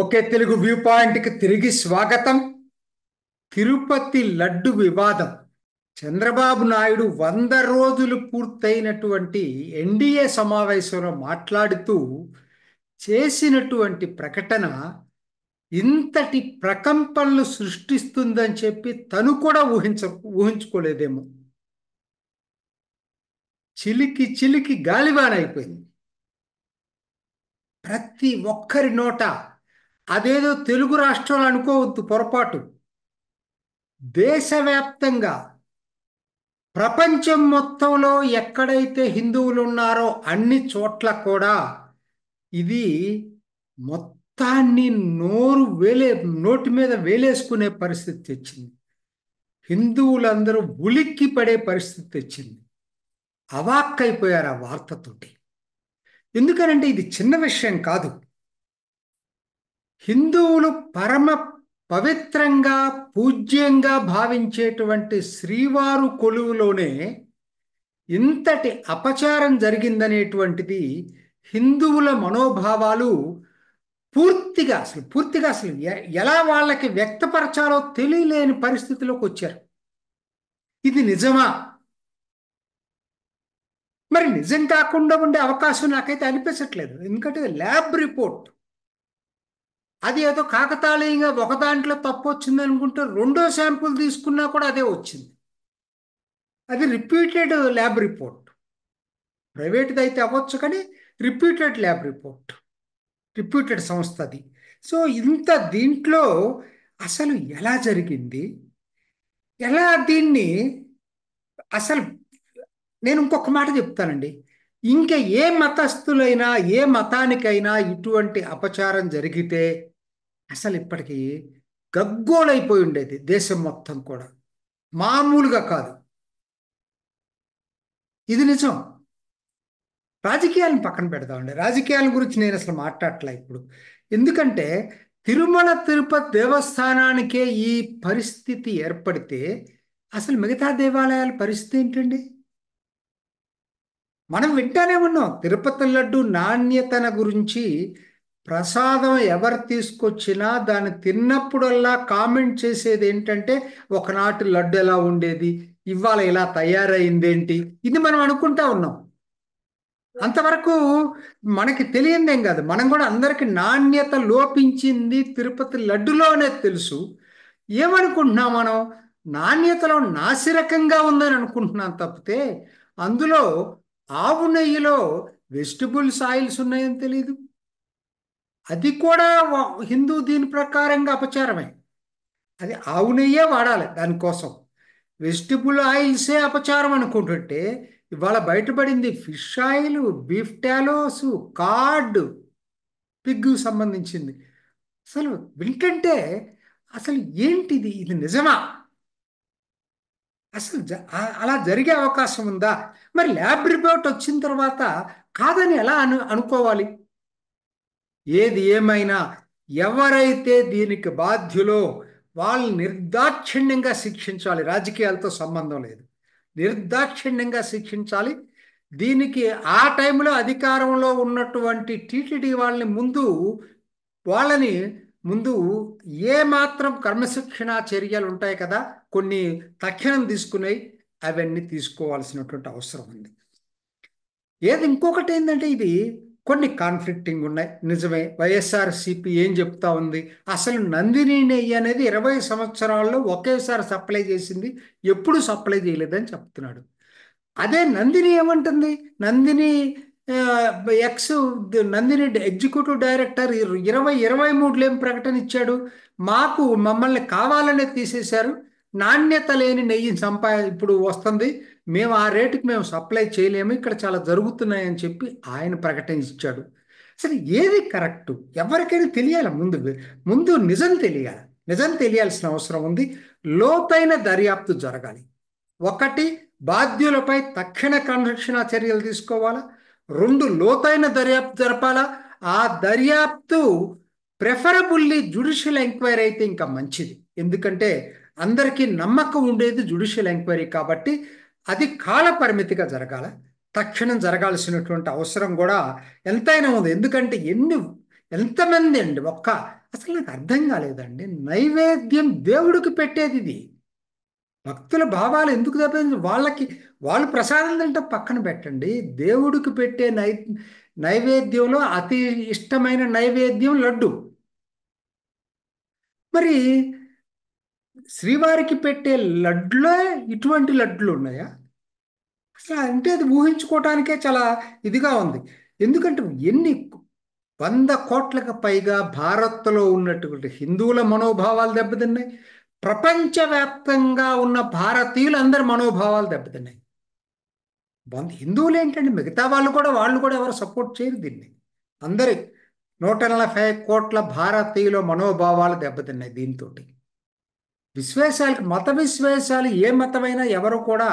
okay Telugu view పాయింట్కి తిరిగి స్వాగతం తిరుపతి లడ్డు వివాదం చంద్రబాబు నాయుడు వంద రోజులు పూర్తయినటువంటి ఎన్డీఏ సమావేశంలో మాట్లాడుతూ చేసినటువంటి ప్రకటన ఇంతటి ప్రకంపనలు సృష్టిస్తుందని చెప్పి తను కూడా ఊహించ ఊహించుకోలేదేమో చిలికి చిలికి గాలివానైపోయింది ప్రతి ఒక్కరి నోట అదేదో తెలుగు రాష్ట్రాలు అనుకోవద్దు పొరపాటు దేశవ్యాప్తంగా ప్రపంచం మొత్తంలో ఎక్కడైతే హిందువులు ఉన్నారో అన్ని చోట్ల కూడా ఇది మొత్తాన్ని నోరు వేలే నోటి మీద వేలేసుకునే పరిస్థితి తెచ్చింది హిందువులందరూ ఉలిక్కి పడే పరిస్థితి తెచ్చింది అవాక్కైపోయారు ఆ వార్తతోటి ఎందుకనంటే ఇది చిన్న విషయం కాదు హిందువులు పరమ పవిత్రంగా పూజ్యంగా భావించేటువంటి శ్రీవారు కొలువులోనే ఇంతటి అపచారం జరిగిందనేటువంటిది హిందువుల మనోభావాలు పూర్తిగా అసలు పూర్తిగా అసలు ఎలా వాళ్ళకి వ్యక్తపరచాలో తెలియలేని పరిస్థితిలోకి వచ్చారు ఇది నిజమా మరి నిజం కాకుండా ఉండే అవకాశం నాకైతే అనిపించట్లేదు ఎందుకంటే ల్యాబ్ రిపోర్ట్ అది ఏదో కాకతాళీయంగా ఒక దాంట్లో తప్పు వచ్చింది అనుకుంటే రెండో శాంపుల్ తీసుకున్నా కూడా అదే వచ్చింది అది రిపీటెడ్ ల్యాబ్ రిపోర్ట్ ప్రైవేట్ది అయితే అవ్వచ్చు కానీ రిపీటెడ్ ల్యాబ్ రిపోర్ట్ రిపీటెడ్ సంస్థది సో ఇంత దీంట్లో అసలు ఎలా జరిగింది ఎలా దీన్ని అసలు నేను ఇంకొక మాట చెప్తానండి ఇంకా ఏ మతస్థులైనా ఏ మతానికైనా ఇటువంటి అపచారం జరిగితే అసలు ఇప్పటికీ గగ్గోలైపోయి ఉండేది దేశం మొత్తం కూడా మామూలుగా కాదు ఇది నిజం రాజకీయాలను పక్కన పెడదామండి రాజకీయాల గురించి నేను అసలు మాట్లాడట్లే ఇప్పుడు ఎందుకంటే తిరుమల తిరుపతి దేవస్థానానికే ఈ పరిస్థితి ఏర్పడితే అసలు మిగతా దేవాలయాల పరిస్థితి ఏంటండి మనం వింటానే ఉన్నాం తిరుపతి లడ్డు నాణ్యతన గురించి ప్రసాదం ఎవరు తీసుకొచ్చినా దాన్ని తిన్నప్పుడల్లా కామెంట్ చేసేది ఏంటంటే ఒకనాటి లడ్డు ఎలా ఉండేది ఇవాళ ఇలా తయారైంది ఏంటి ఇది మనం అనుకుంటా ఉన్నాం అంతవరకు మనకి తెలియందేం కాదు మనం కూడా అందరికి నాణ్యత లోపించింది తిరుపతి లడ్డులోనే తెలుసు ఏమనుకుంటున్నాం మనం నాణ్యతలో నాసిరకంగా ఉందని అనుకుంటున్నాం తప్పితే అందులో ఆవు నెయ్యిలో వెజిటబుల్స్ ఆయిల్స్ ఉన్నాయని తెలియదు అది కూడా హిందూ దీని ప్రకారంగా అపచారమే అది ఆవు నెయ్యే వాడాలి దానికోసం వెజిటబుల్ ఆయిల్సే అపచారం అనుకుంటుంటే ఇవాళ బయటపడింది fish oil beef tallows lard pig సంబంధించింది అసలు వింటంటే అసలు ఏంటిది ఇది నిజమా అసలు అలా జరిగే అవకాశం ఉందా మరి ల్యాబ్ రిపోర్ట్ వచ్చిన తర్వాత కాదని ఎలా అను అనుకోవాలి ఏది ఏమైనా ఎవరైతే దీనికి బాధ్యులో వాళ్ళు నిర్దాక్షిణ్యంగా శిక్షించాలి రాజకీయాలతో సంబంధం లేదు నిర్దాక్షిణ్యంగా శిక్షించాలి దీనికి ఆ టైంలో అధికారంలో ఉన్నటువంటి టీటీడీ వాళ్ళని ముందు వాళ్ళని ముందు ఏ మాత్రం క్రమశిక్షణ చర్యలు ఉంటాయి కదా కొన్ని తక్షణం తీసుకున్నాయి అవన్నీ తీసుకోవాల్సినటువంటి అవసరం ఉంది ఏది ఇంకొకటి ఏంటంటే ఇది కొన్ని కాన్ఫ్లిక్టింగ్ ఉన్నాయి నిజమే వైఎస్ఆర్ సిపి ఏం చెప్తా ఉంది అసలు నందిని నెయ్యి అనేది ఇరవై సంవత్సరాల్లో ఒకేసారి సప్లై చేసింది ఎప్పుడు సప్లై చేయలేదని చెప్తున్నాడు అదే నందిని ఏమంటుంది Nandini ex Nandini executive director ఇరవై ఇరవై మూడులో ఏం ప్రకటన ఇచ్చాడు మాకు మమ్మల్ని కావాలనే తీసేశారు నాణ్యత లేని నెయ్యి సంపా ఇప్పుడు వస్తుంది మేము ఆ రేటుకి మేము సప్లై చేయలేము ఇక్కడ చాలా జరుగుతున్నాయని చెప్పి ఆయన ప్రకటించాడు సరే ఏది కరెక్ట్ ఎవరికైనా తెలియాలి ముందు ముందు నిజం తెలియాలి నిజం తెలియాల్సిన అవసరం ఉంది లోతైన దర్యాప్తు జరగాలి ఒకటి బాధ్యులపై తక్షణ క్రమశిక్షణ చర్యలు తీసుకోవాలా రెండు లోతైన దర్యాప్తు జరపాలా ఆ దర్యాప్తు ప్రిఫరబుల్లీ జ్యుడిషియల్ ఎంక్వైరీ అయితే ఇంకా మంచిది ఎందుకంటే అందరికీ నమ్మకం ఉండేది జ్యుడిషియల్ ఎంక్వైరీ కాబట్టి అది కాలపరిమితిగా జరగాల తక్షణం జరగాల్సినటువంటి అవసరం కూడా ఎంతైనా ఉంది ఎందుకంటే ఎన్ని ఎంతమంది అండి ఒక్క అసలు నాకు అర్థం కాలేదండి నైవేద్యం దేవుడికి పెట్టేది ఇది భక్తుల భావాలు ఎందుకు దెబ్బతింది వాళ్ళకి వాళ్ళు ప్రసాదం తింటే పక్కన పెట్టండి దేవుడికి పెట్టే నై నైవేద్యంలో అతి ఇష్టమైన నైవేద్యం లడ్డు మరి శ్రీవారికి పెట్టే లడ్లే ఇటువంటి లడ్లు ఉన్నాయా అసలు అంటే అది ఊహించుకోవటానికే చాలా ఇదిగా ఉంది ఎందుకంటే ఎన్ని వంద కోట్లకు పైగా భారత్లో ఉన్నటువంటి హిందువుల మనోభావాలు దెబ్బతిన్నాయి ప్రపంచవ్యాప్తంగా ఉన్న భారతీయులందరి మనోభావాలు దెబ్బతిన్నాయి వంద హిందువులు ఏంటంటే మిగతా వాళ్ళు కూడా వాళ్ళు కూడా ఎవరు సపోర్ట్ చేయరు దీన్ని అందరి నూట నలభై కోట్ల భారతీయుల మనోభావాలు దెబ్బతిన్నాయి దీంతో విశ్వాసాలు మత విశ్వాసాలు ఏ మతమైనా ఎవరు కూడా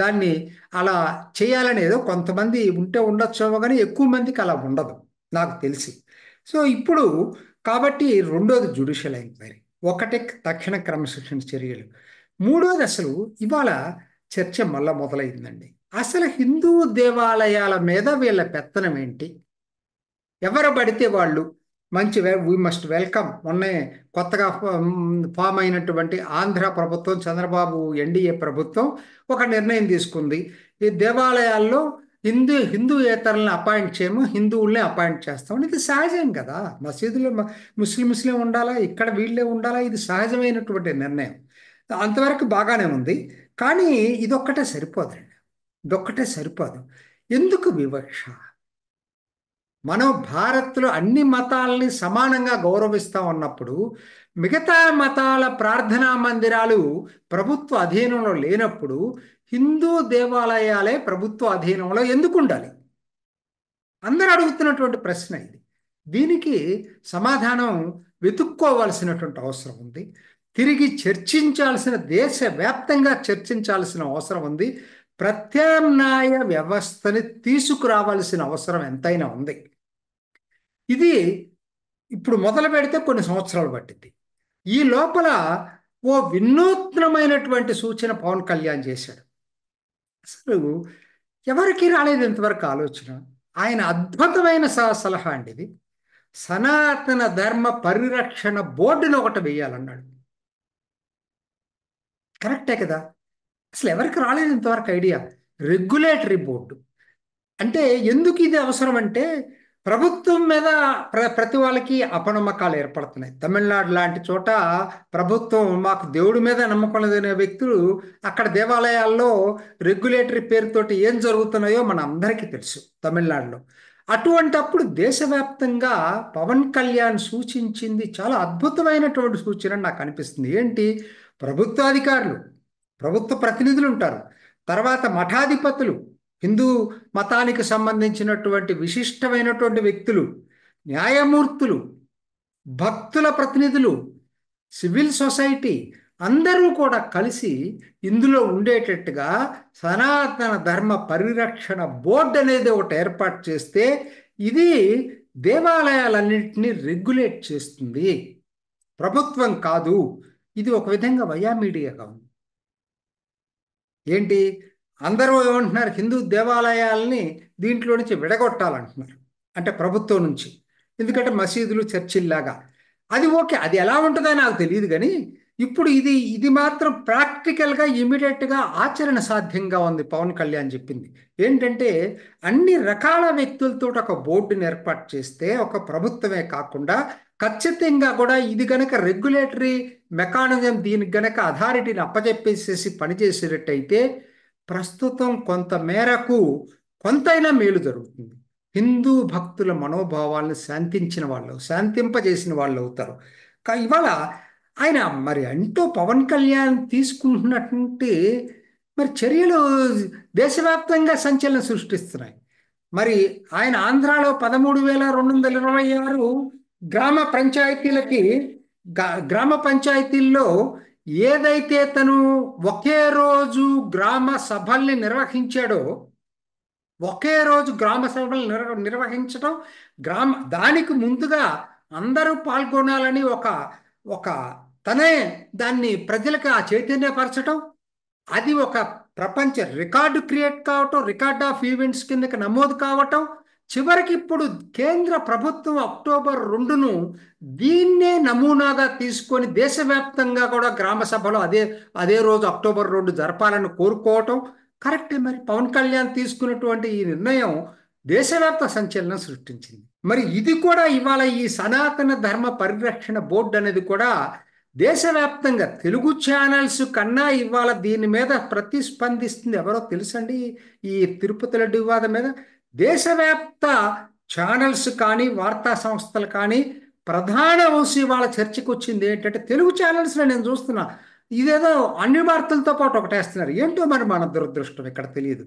దాన్ని అలా చేయాలనేదో కొంతమంది ఉంటే ఉండొచ్చేమో కానీ ఎక్కువ మందికి అలా ఉండదు నాకు తెలిసి సో ఇప్పుడు కాబట్టి రెండోది జ్యుడిషియల్ ఎంక్వైరీ ఒకటి తక్షణ క్రమశిక్షణ చర్యలు మూడోది అసలు ఇవాళ చర్చ మళ్ళా మొదలైందండి అసలు హిందూ దేవాలయాల మీద వీళ్ళ పెత్తనం ఏంటి ఎవరు పడితే వాళ్ళు మంచి వీ మస్ట్ వెల్కమ్ మొన్నే కొత్తగా ఫామ్ అయినటువంటి ఆంధ్ర ప్రభుత్వం చంద్రబాబు ఎన్డీఏ ప్రభుత్వం ఒక నిర్ణయం తీసుకుంది ఈ దేవాలయాల్లో హిందూ హిందూయేతరులను అపాయింట్ చేయము హిందువులనే అపాయింట్ చేస్తాం ఇది సహజం కదా మసీదులో ముస్లిం ఉండాలా ఇక్కడ వీళ్ళే ఉండాలా ఇది సహజమైనటువంటి నిర్ణయం అంతవరకు బాగానే ఉంది కానీ ఇదొక్కటే సరిపోదండి ఇదొక్కటే సరిపోదు ఎందుకు వివక్ష మనం భారత్లో అన్ని మతాలని సమానంగా గౌరవిస్తూ ఉన్నప్పుడు మిగతా మతాల ప్రార్థనా మందిరాలు ప్రభుత్వ అధీనంలో లేనప్పుడు హిందూ దేవాలయాలే ప్రభుత్వ అధీనంలో ఎందుకు ఉండాలి అందరూ అడుగుతున్నటువంటి ప్రశ్న ఇది దీనికి సమాధానం వెతుక్కోవలసినటువంటి అవసరం ఉంది తిరిగి చర్చించాల్సిన దేశవ్యాప్తంగా చర్చించాల్సిన అవసరం ఉంది ప్రత్యామ్నాయ వ్యవస్థని తీసుకురావాల్సిన అవసరం ఎంతైనా ఉంది ఇది ఇప్పుడు మొదలు పెడితే కొన్ని సంవత్సరాలు పట్టింది ఈ లోపల ఓ వినూత్నమైనటువంటి సూచన పవన్ కళ్యాణ్ చేశాడు అసలు ఎవరికి రాలేదు ఇంతవరకు ఆలోచన ఆయన అద్భుతమైన సలహా అండి ఇది సనాతన ధర్మ పరిరక్షణ బోర్డును ఒకటి వేయాలన్నాడు కరెక్టే కదా అసలు ఎవరికి రాలేదు ఇంతవరకు ఐడియా రెగ్యులేటరీ బోర్డు అంటే ఎందుకు ఇది అవసరం అంటే ప్రభుత్వం మీద ప్ర ప్రతి వాళ్ళకి అపనమ్మకాలు ఏర్పడుతున్నాయి తమిళనాడు లాంటి చోట ప్రభుత్వం మాకు దేవుడి మీద నమ్మకం లేదనే వ్యక్తులు అక్కడ దేవాలయాల్లో రెగ్యులేటరీ పేరుతోటి ఏం జరుగుతున్నాయో మన అందరికీ తెలుసు తమిళనాడులో అటువంటప్పుడు దేశవ్యాప్తంగా పవన్ కళ్యాణ్ సూచించింది చాలా అద్భుతమైనటువంటి సూచన నాకు అనిపిస్తుంది ఏంటి ప్రభుత్వాధికారులు ప్రభుత్వ ప్రతినిధులు ఉంటారు తర్వాత మఠాధిపతులు హిందూ మతానికి సంబంధించినటువంటి విశిష్టమైనటువంటి వ్యక్తులు న్యాయమూర్తులు భక్తుల ప్రతినిధులు సివిల్ సొసైటీ అందరూ కూడా కలిసి ఇందులో ఉండేటట్టుగా సనాతన ధర్మ పరిరక్షణ బోర్డు అనేది ఒకటి ఏర్పాటు చేస్తే ఇది దేవాలయాలన్నింటినీ రెగ్యులేట్ చేస్తుంది ప్రభుత్వం కాదు ఇది ఒక విధంగా వయా మీడియాగా ఉంది ఏంటి అందరూ ఏమంటున్నారు హిందూ దేవాలయాల్ని దీంట్లో నుంచి విడగొట్టాలంటున్నారు అంటే ప్రభుత్వం నుంచి ఎందుకంటే మసీదులు చర్చిల్లాగా అది ఓకే అది ఎలా ఉంటుందో నాకు తెలియదు కానీ ఇప్పుడు ఇది ఇది మాత్రం ప్రాక్టికల్గా ఇమీడియట్గా ఆచరణ సాధ్యంగా ఉంది పవన్ కళ్యాణ్ చెప్పింది ఏంటంటే అన్ని రకాల వ్యక్తులతో ఒక బోర్డుని ఏర్పాటు చేస్తే ఒక ప్రభుత్వమే కాకుండా ఖచ్చితంగా కూడా ఇది గనక రెగ్యులేటరీ మెకానిజం దీనికి గనక అథారిటీని అప్పచెప్పేసేసి పనిచేసేటట్టయితే ప్రస్తుతం కొంత మేరకు కొంతైనా మేలు జరుగుతుంది హిందూ భక్తుల మనోభావాలను శాంతించిన వాళ్ళు శాంతింపజేసిన వాళ్ళు అవుతారు ఇవాళ ఆయన మరి అంటూ పవన్ కళ్యాణ్ తీసుకుంటున్నటువంటి మరి చర్యలు దేశవ్యాప్తంగా సంచలనం సృష్టిస్తున్నాయి మరి ఆయన ఆంధ్రాలో పదమూడు వేల రెండు వందల ఇరవై ఆరు గ్రామ పంచాయతీలకి గ్రామ పంచాయతీల్లో ఏదైతే తను ఒకే రోజు గ్రామ సభల్ని నిర్వహించాడో ఒకే రోజు గ్రామ సభలు నిర్వ నిర్వహించడం గ్రామ దానికి ముందుగా అందరూ పాల్గొనాలని ఒక ఒక తనే దాన్ని ప్రజలకు ఆ చైతన్యపరచడం అది ఒక ప్రపంచ రికార్డు క్రియేట్ కావటం రికార్డ్ ఆఫ్ ఈవెంట్స్ కిందకి నమోదు కావటం చివరికి ఇప్పుడు కేంద్ర ప్రభుత్వం అక్టోబర్ రెండును దీన్నే నమూనాగా తీసుకొని దేశవ్యాప్తంగా కూడా గ్రామ సభలో అదే అదే రోజు అక్టోబర్ రెండు జరపాలని కోరుకోవటం కరెక్టే మరి పవన్ కళ్యాణ్ తీసుకున్నటువంటి ఈ నిర్ణయం దేశవ్యాప్త సంచలనం సృష్టించింది మరి ఇది కూడా ఇవాళ ఈ సనాతన ధర్మ పరిరక్షణ బోర్డు అనేది కూడా దేశవ్యాప్తంగా తెలుగు ఛానల్స్ కన్నా ఇవాళ దీని మీద ప్రతిస్పందిస్తుంది ఎవరో తెలుసండి ఈ తిరుపతి లడ్డు వివాదం మీద దేశవ్యాప్త ఛానల్స్ కానీ వార్తా సంస్థలు కానీ ప్రధాన అంశం వాళ్ళ చర్చకు వచ్చింది ఏంటంటే తెలుగు ఛానల్స్లో నేను చూస్తున్నా ఇదేదో అన్ని వార్తలతో పాటు ఒకటేస్తున్నారు ఏంటో మరి మన దురదృష్టం ఇక్కడ తెలియదు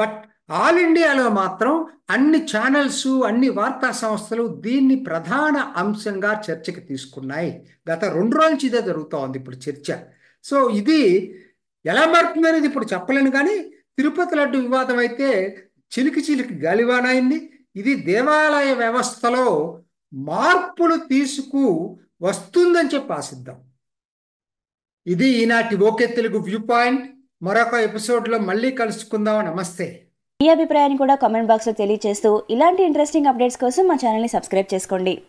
బట్ ఆల్ ఇండియాలో మాత్రం అన్ని ఛానల్స్ అన్ని వార్తా సంస్థలు దీన్ని ప్రధాన అంశంగా చర్చకి తీసుకున్నాయి గత రెండు రోజుల నుంచి ఇదే జరుగుతోంది ఇప్పుడు చర్చ సో ఇది ఎలా మారుతుంది అనేది ఇప్పుడు చెప్పలేను కానీ తిరుపతి లడ్డు వివాదం అయితే చిలికి చిలికి గాలివానైంది ఇది దేవాలయ వ్యవస్థలో మార్పులు తీసుకు వస్తుందని చెప్పి ఆశిద్దాం ఇది ఈనాటి ఓకే తెలుగు వ్యూ పాయింట్ మరొక ఎపిసోడ్లో మళ్ళీ కలుసుకుందాం నమస్తే మీ అభిప్రాయాన్ని కూడా కామెంట్ బాక్స్లో తెలియజేస్తూ ఇలాంటి ఇంట్రెస్టింగ్ అప్డేట్స్ కోసం మా ఛానల్ని సబ్స్క్రైబ్ చేసుకోండి